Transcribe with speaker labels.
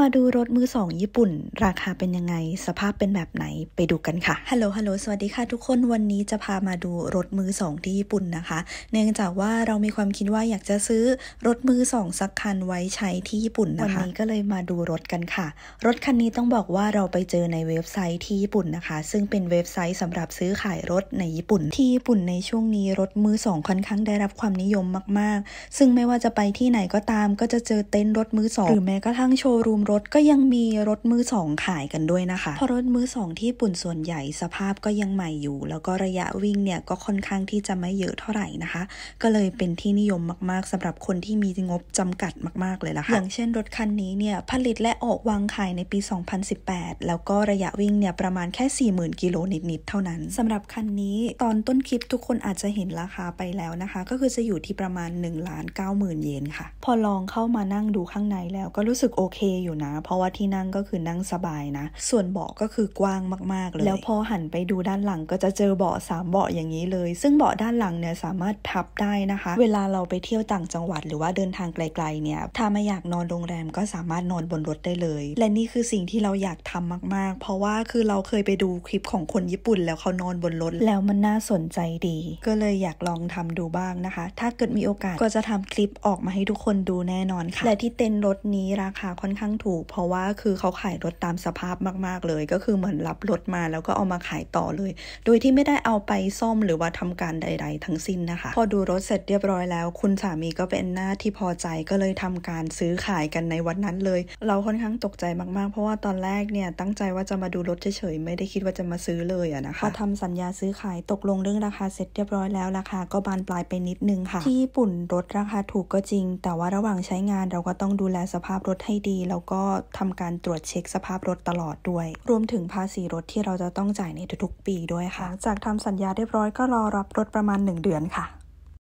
Speaker 1: มาดูรถมือสองญี่ปุ่น ราคาเป็นยังไงสภาพเป็นแบบไหนไปดูกันค่ะ ฮัลโหล ฮัลโหล สวัสดีค่ะ ทุกคน วันนี้จะพามาดูรถมือสองที่ญี่ปุ่นนะคะ เนื่องจากว่าเรามีความคิดว่าอยากจะซื้อรถมือสองสักคันไว้ใช้ที่ญี่ปุ่นนะคะ วันนี้ก็เลยมาดูรถกันค่ะ รถคันนี้ต้องบอกว่าเราไปเจอในเว็บไซต์ที่ญี่ปุ่นนะคะ ซึ่งเป็นเว็บไซต์สำหรับซื้อขายรถในญี่ปุ่น ที่ญี่ปุ่นในช่วงนี้ รถมือสองค่อนข้างได้รับความนิยมมาก ๆ ซึ่งไม่ว่าจะไปที่ไหนก็ตาม ก็จะเจอเต็นท์รถมือสอง หรือแม้กระทั่งโชว์รูมรถก็ยังมีรถมือสองขายกันด้วยนะคะ พอรถมือสองที่ญี่ปุ่นส่วนใหญ่สภาพก็ยังใหม่อยู่ แล้วก็ระยะวิ่งเนี่ยก็ค่อนข้างที่จะไม่เยอะเท่าไหร่นะคะ ก็เลยเป็นที่นิยมมากๆ สำหรับคนที่มีงบจำกัดมากๆเลยล่ะคะ่ะ อย่างเช่นรถคันนี้เนี่ยผลิตและออกวางขายในปี 2018 แล้วก็ระยะวิ่งเนี่ยประมาณแค่ 40,000กิโลนิดๆ เท่านั้นสำหรับคันนี้ ตอนต้นคลิปทุกคนอาจจะเห็นราคาไปแล้วนะคะ ก็คือจะอยู่ที่ประมาณ1ล้าน9 0,000เยนค่ะ พอลองเข้ามานั่งดูข้างในแล้ว ก็รู้สึกโอเค อยู่นะเพราะว่าที่นั่งก็คือนั่งสบายนะ ส่วนเบาะก็คือกว้างมากๆเลย แล้วพอหันไปดูด้านหลังก็จะเจอเบาะสามเบาะอย่างนี้เลยซึ่งเบาะด้านหลังเนี่ยสามารถพับได้นะคะ เวลาเราไปเที่ยวต่างจังหวัดหรือว่าเดินทางไกลๆเนี่ยถ้าไม่อยากนอนโรงแรมก็สามารถนอนบนรถได้เลย และนี่คือสิ่งที่เราอยากทำมากๆ เพราะว่าคือเราเคยไปดูคลิปของคนญี่ปุ่นแล้วเขานอนบนรถแล้วมันน่าสนใจดี ก็เลยอยากลองทำดูบ้างนะคะ ถ้าเกิดมีโอกาสก็จะทำคลิปออกมาให้ทุกคนดูแน่นอนค่ะและที่เต็นท์รถนี้ราคาค่อนข้างถูกถูกเพราะว่าคือเขาขายรถตามสภาพมาก ๆเลย ก็คือเหมือนรับรถมาแล้วก็เอามาขายต่อเลย โดยที่ไม่ได้เอาไปซ่อมหรือว่าทำการใดๆทั้งสิ้นนะคะ พอดูรถเสร็จเรียบร้อยแล้ว คุณสามีก็เป็นหน้าที่พอใจก็เลยทำการซื้อขายกันในวันนั้นเลย เราค่อนข้างตกใจมากๆ เพราะว่าตอนแรกเนี่ย ตั้งใจว่าจะมาดูรถเฉยๆ ไม่ได้คิดว่าจะมาซื้อเลยอะนะคะพอทำสัญญาซื้อขายตกลงเรื่องราคาเสร็จเรียบร้อยแล้วราคาก็บานปลายไปนิดนึงค่ะที่ญี่ปุ่นรถราคาถูกก็จริง แต่ว่าระหว่างใช้งานเราก็ต้องดูแลสภาพรถให้ดีแล้วก็ก็ทำการตรวจเช็คสภาพรถตลอดด้วย รวมถึงภาษีรถที่เราจะต้องจ่ายในทุกๆปีด้วยค่ะจากทำสัญญาเรียบร้อยก็รอรับรถประมาณ 1 เดือนค่ะ